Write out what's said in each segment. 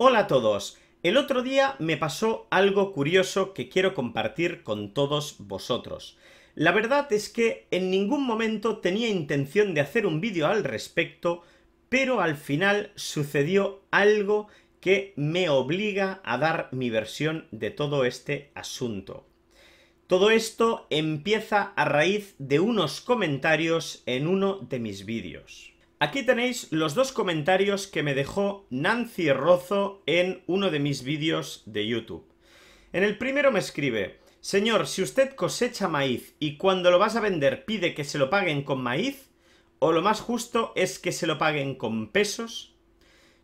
Hola a todos. El otro día me pasó algo curioso que quiero compartir con todos vosotros. La verdad es que en ningún momento tenía intención de hacer un vídeo al respecto, pero al final sucedió algo que me obliga a dar mi versión de todo este asunto. Todo esto empieza a raíz de unos comentarios en uno de mis vídeos. Aquí tenéis los dos comentarios que me dejó Nancy Rozo en uno de mis vídeos de YouTube. En el primero me escribe, Señor, si usted cosecha maíz y cuando lo vas a vender pide que se lo paguen con maíz, o lo más justo es que se lo paguen con pesos.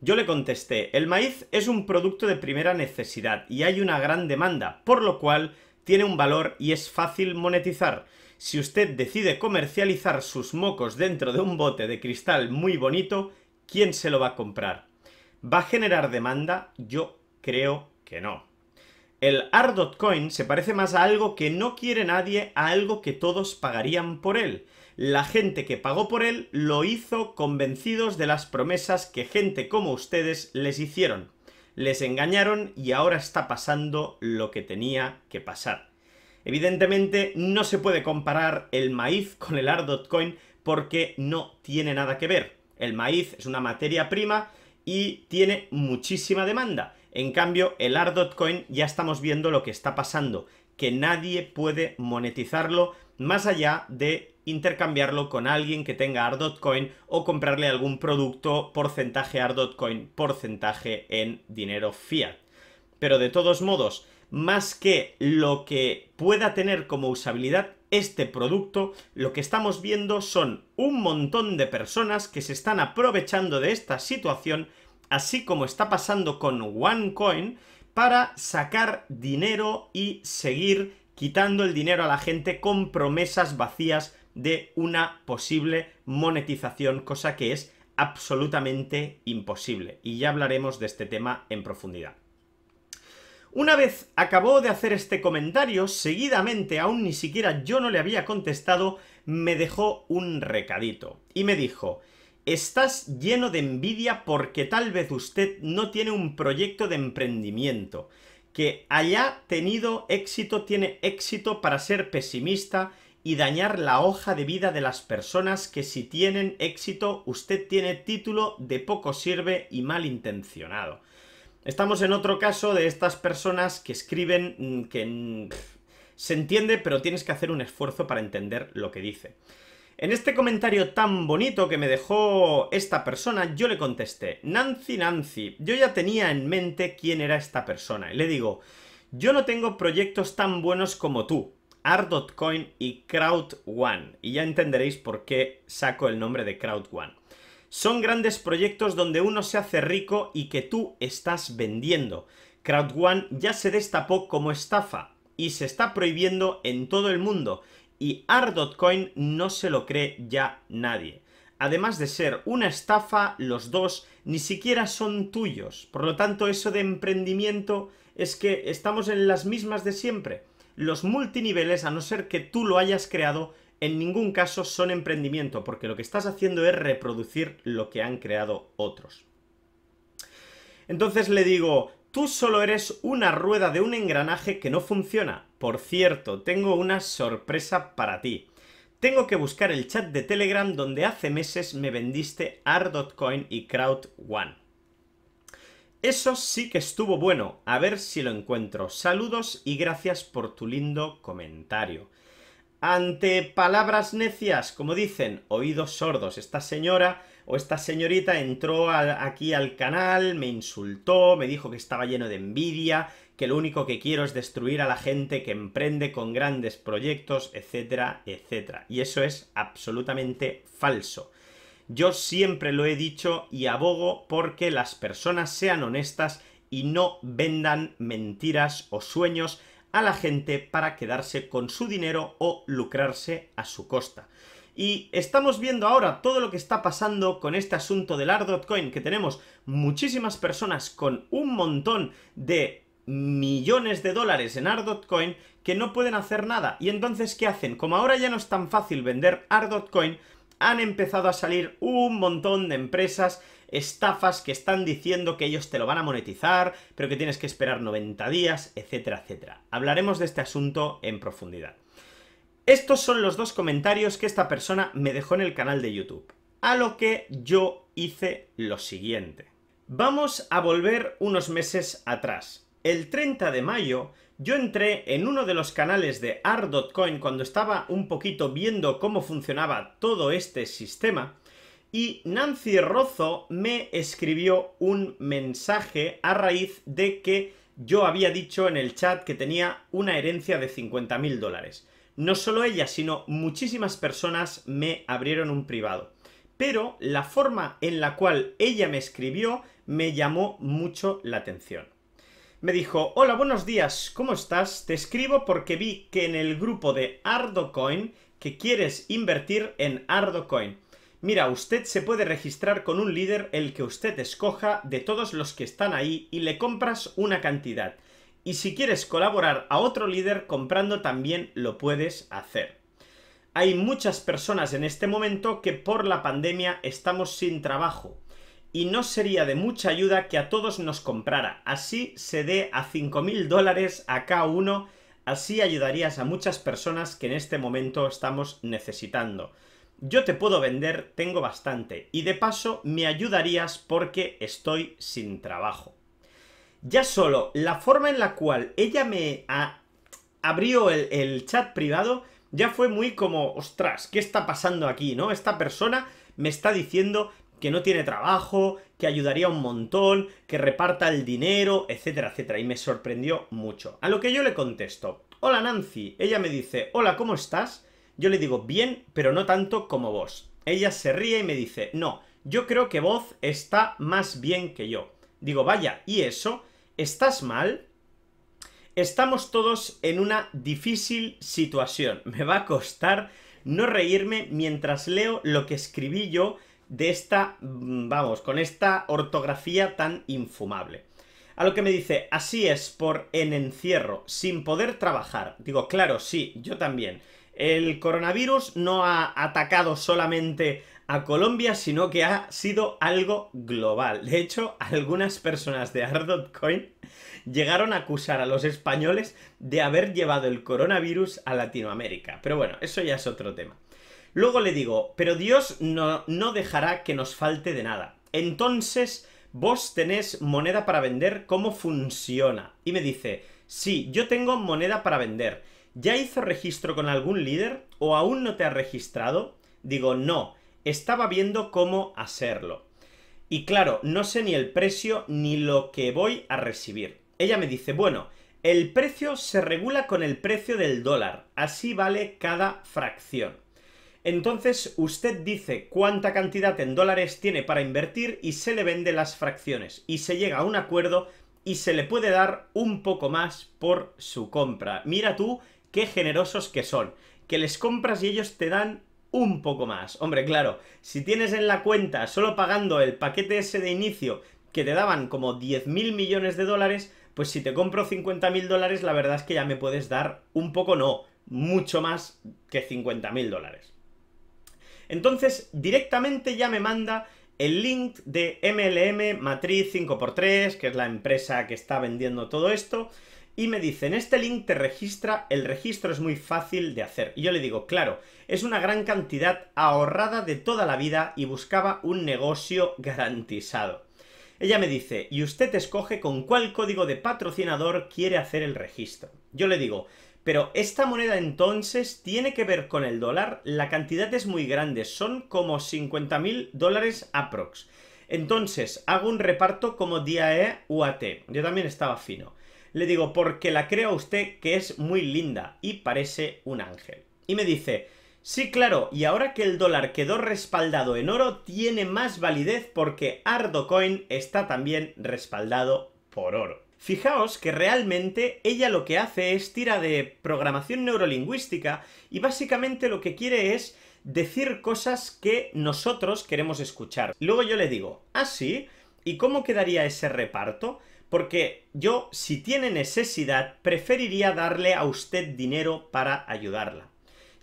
Yo le contesté, el maíz es un producto de primera necesidad y hay una gran demanda, por lo cual tiene un valor y es fácil monetizar. Si usted decide comercializar sus mocos dentro de un bote de cristal muy bonito, ¿quién se lo va a comprar? ¿Va a generar demanda? Yo creo que no. El Ardot se parece más a algo que no quiere nadie, a algo que todos pagarían por él. La gente que pagó por él lo hizo convencidos de las promesas que gente como ustedes les hicieron. Les engañaron y ahora está pasando lo que tenía que pasar. Evidentemente no se puede comparar el maíz con el ARDOTCOIN porque no tiene nada que ver. El maíz es una materia prima y tiene muchísima demanda. En cambio, el ARDOTCOIN, ya estamos viendo lo que está pasando, que nadie puede monetizarlo más allá de intercambiarlo con alguien que tenga ARDOTCOIN o comprarle algún producto porcentaje ARDOTCOIN, porcentaje en dinero fiat. Pero de todos modos, más que lo que pueda tener como usabilidad este producto, lo que estamos viendo son un montón de personas que se están aprovechando de esta situación, así como está pasando con OneCoin, para sacar dinero y seguir quitando el dinero a la gente con promesas vacías de una posible monetización, cosa que es absolutamente imposible. Y ya hablaremos de este tema en profundidad. Una vez acabó de hacer este comentario, seguidamente, aún ni siquiera yo no le había contestado, me dejó un recadito y me dijo, estás lleno de envidia porque tal vez usted no tiene un proyecto de emprendimiento, que haya tenido éxito tiene éxito para ser pesimista y dañar la hoja de vida de las personas que si tienen éxito usted tiene título de poco sirve y malintencionado. Estamos en otro caso de estas personas que escriben mm, que mm, se entiende, pero tienes que hacer un esfuerzo para entender lo que dice. En este comentario tan bonito que me dejó esta persona, yo le contesté, Nancy, Nancy, yo ya tenía en mente quién era esta persona. Y le digo, yo no tengo proyectos tan buenos como tú, Art.coin y Crowd One. Y ya entenderéis por qué saco el nombre de Crowd One. Son grandes proyectos donde uno se hace rico y que tú estás vendiendo. crowd One ya se destapó como estafa y se está prohibiendo en todo el mundo y R.Coin no se lo cree ya nadie. Además de ser una estafa, los dos ni siquiera son tuyos. Por lo tanto, eso de emprendimiento es que estamos en las mismas de siempre. Los multiniveles, a no ser que tú lo hayas creado, en ningún caso son emprendimiento, porque lo que estás haciendo es reproducir lo que han creado otros. Entonces le digo, tú solo eres una rueda de un engranaje que no funciona. Por cierto, tengo una sorpresa para ti. Tengo que buscar el chat de Telegram donde hace meses me vendiste Ardotcoin y crowd one Eso sí que estuvo bueno, a ver si lo encuentro. Saludos y gracias por tu lindo comentario. Ante palabras necias, como dicen, oídos sordos. Esta señora o esta señorita entró aquí al canal, me insultó, me dijo que estaba lleno de envidia, que lo único que quiero es destruir a la gente que emprende con grandes proyectos, etcétera, etcétera. Y eso es absolutamente falso. Yo siempre lo he dicho y abogo porque las personas sean honestas y no vendan mentiras o sueños a la gente para quedarse con su dinero o lucrarse a su costa. Y estamos viendo ahora todo lo que está pasando con este asunto del coin que tenemos muchísimas personas con un montón de millones de dólares en coin que no pueden hacer nada. Y entonces, ¿qué hacen? Como ahora ya no es tan fácil vender coin han empezado a salir un montón de empresas estafas que están diciendo que ellos te lo van a monetizar, pero que tienes que esperar 90 días, etcétera, etcétera. Hablaremos de este asunto en profundidad. Estos son los dos comentarios que esta persona me dejó en el canal de YouTube, a lo que yo hice lo siguiente. Vamos a volver unos meses atrás. El 30 de mayo yo entré en uno de los canales de Art.coin cuando estaba un poquito viendo cómo funcionaba todo este sistema y Nancy Rozo me escribió un mensaje a raíz de que yo había dicho en el chat que tenía una herencia de 50 mil dólares. No solo ella, sino muchísimas personas me abrieron un privado. Pero la forma en la cual ella me escribió me llamó mucho la atención. Me dijo, hola, buenos días, ¿cómo estás? Te escribo porque vi que en el grupo de Ardocoin que quieres invertir en Ardocoin. Mira, usted se puede registrar con un líder el que usted escoja de todos los que están ahí y le compras una cantidad. Y si quieres colaborar a otro líder comprando también lo puedes hacer. Hay muchas personas en este momento que por la pandemia estamos sin trabajo y no sería de mucha ayuda que a todos nos comprara. Así se dé a 5.000 dólares a cada uno, así ayudarías a muchas personas que en este momento estamos necesitando. Yo te puedo vender, tengo bastante. Y de paso me ayudarías porque estoy sin trabajo. Ya solo la forma en la cual ella me abrió el, el chat privado ya fue muy como, ostras, ¿qué está pasando aquí? ¿No? Esta persona me está diciendo que no tiene trabajo, que ayudaría un montón, que reparta el dinero, etcétera, etcétera. Y me sorprendió mucho. A lo que yo le contesto, hola Nancy, ella me dice, hola, ¿cómo estás? Yo le digo, bien, pero no tanto como vos. Ella se ríe y me dice, no, yo creo que vos está más bien que yo. Digo, vaya, ¿y eso? ¿Estás mal? Estamos todos en una difícil situación. Me va a costar no reírme mientras leo lo que escribí yo de esta, mm, vamos, con esta ortografía tan infumable. A lo que me dice, así es, por en encierro, sin poder trabajar. Digo, claro, sí, yo también. El coronavirus no ha atacado solamente a Colombia, sino que ha sido algo global. De hecho, algunas personas de Ardotcoin llegaron a acusar a los españoles de haber llevado el coronavirus a Latinoamérica. Pero bueno, eso ya es otro tema. Luego le digo, pero Dios no, dejará que nos falte de nada. Entonces, vos tenés moneda para vender, ¿cómo funciona? Y me dice, sí, yo tengo moneda para vender ¿Ya hizo registro con algún líder o aún no te ha registrado? Digo, no, estaba viendo cómo hacerlo. Y claro, no sé ni el precio ni lo que voy a recibir. Ella me dice, bueno, el precio se regula con el precio del dólar, así vale cada fracción. Entonces usted dice cuánta cantidad en dólares tiene para invertir y se le vende las fracciones y se llega a un acuerdo y se le puede dar un poco más por su compra. Mira tú qué generosos que son, que les compras y ellos te dan un poco más. Hombre, claro, si tienes en la cuenta solo pagando el paquete ese de inicio que te daban como 10.000 millones de dólares, pues si te compro 50.000 dólares, la verdad es que ya me puedes dar un poco, no, mucho más que 50.000 dólares. Entonces, directamente ya me manda el link de MLM Matriz 5x3, que es la empresa que está vendiendo todo esto, y me dicen, este link te registra, el registro es muy fácil de hacer. Y yo le digo, claro, es una gran cantidad ahorrada de toda la vida y buscaba un negocio garantizado. Ella me dice, y usted escoge con cuál código de patrocinador quiere hacer el registro. Yo le digo, pero esta moneda entonces tiene que ver con el dólar, la cantidad es muy grande, son como 50.000 dólares aprox. Entonces, hago un reparto como DAE UAT. Yo también estaba fino. Le digo, porque la creo usted que es muy linda y parece un ángel. Y me dice, Sí, claro, y ahora que el dólar quedó respaldado en oro, tiene más validez porque Ardocoin está también respaldado por oro. Fijaos que realmente ella lo que hace es tira de programación neurolingüística y básicamente lo que quiere es decir cosas que nosotros queremos escuchar. Luego yo le digo, ¿ah sí? ¿y cómo quedaría ese reparto? Porque yo, si tiene necesidad, preferiría darle a usted dinero para ayudarla.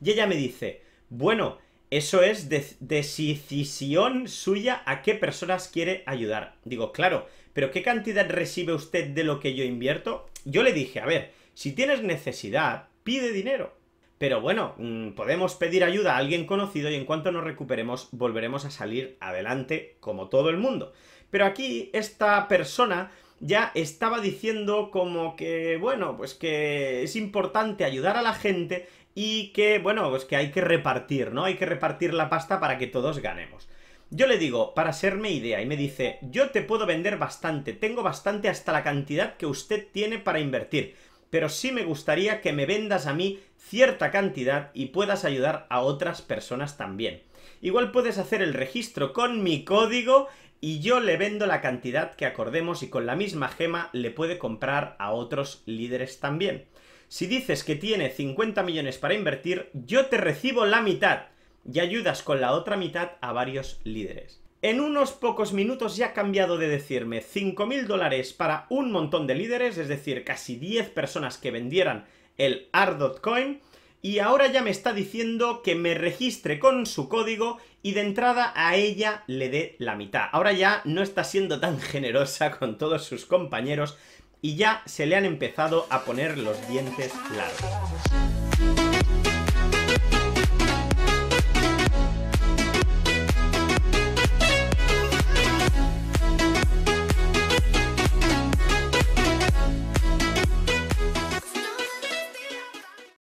Y ella me dice, bueno, eso es de decisión suya a qué personas quiere ayudar. Digo, claro, pero ¿qué cantidad recibe usted de lo que yo invierto? Yo le dije, a ver, si tienes necesidad, pide dinero. Pero bueno, mm, podemos pedir ayuda a alguien conocido y en cuanto nos recuperemos volveremos a salir adelante como todo el mundo. Pero aquí esta persona ya estaba diciendo como que, bueno, pues que es importante ayudar a la gente y que, bueno, pues que hay que repartir, ¿no? Hay que repartir la pasta para que todos ganemos. Yo le digo, para serme idea, y me dice, yo te puedo vender bastante, tengo bastante hasta la cantidad que usted tiene para invertir, pero sí me gustaría que me vendas a mí cierta cantidad y puedas ayudar a otras personas también. Igual puedes hacer el registro con mi código y yo le vendo la cantidad que acordemos y con la misma gema le puede comprar a otros líderes también. Si dices que tiene 50 millones para invertir, yo te recibo la mitad y ayudas con la otra mitad a varios líderes. En unos pocos minutos ya ha cambiado de decirme 5.000 dólares para un montón de líderes, es decir, casi 10 personas que vendieran el AR.coin, y ahora ya me está diciendo que me registre con su código y de entrada a ella le dé la mitad. Ahora ya no está siendo tan generosa con todos sus compañeros y ya se le han empezado a poner los dientes largos.